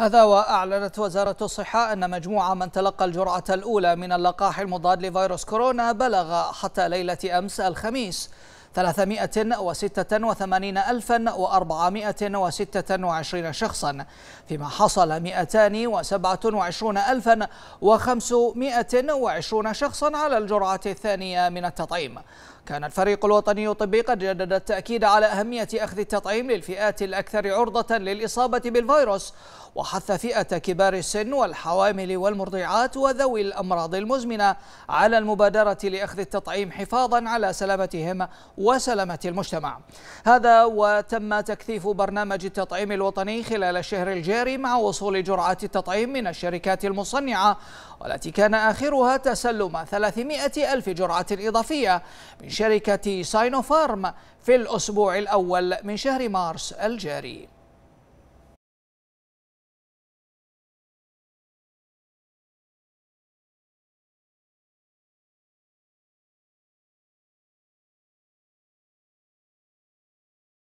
هذا وأعلنت وزارة الصحة أن مجموع من تلقى الجرعة الأولى من اللقاح المضاد لفيروس كورونا بلغ حتى ليلة أمس الخميس 386426 شخصا فيما حصل 227520 شخصا على الجرعة الثانية من التطعيم كان الفريق الوطني الطبي قد جدد التأكيد على أهمية أخذ التطعيم للفئات الأكثر عرضة للإصابة بالفيروس وحث فئة كبار السن والحوامل والمرضعات وذوي الأمراض المزمنة على المبادرة لأخذ التطعيم حفاظا على سلامتهم وسلامة المجتمع هذا وتم تكثيف برنامج التطعيم الوطني خلال الشهر الجاري مع وصول جرعات التطعيم من الشركات المصنعة والتي كان آخرها تسلم 300 ألف جرعة إضافية من شركة ساينوفارم في الأسبوع الأول من شهر مارس الجاري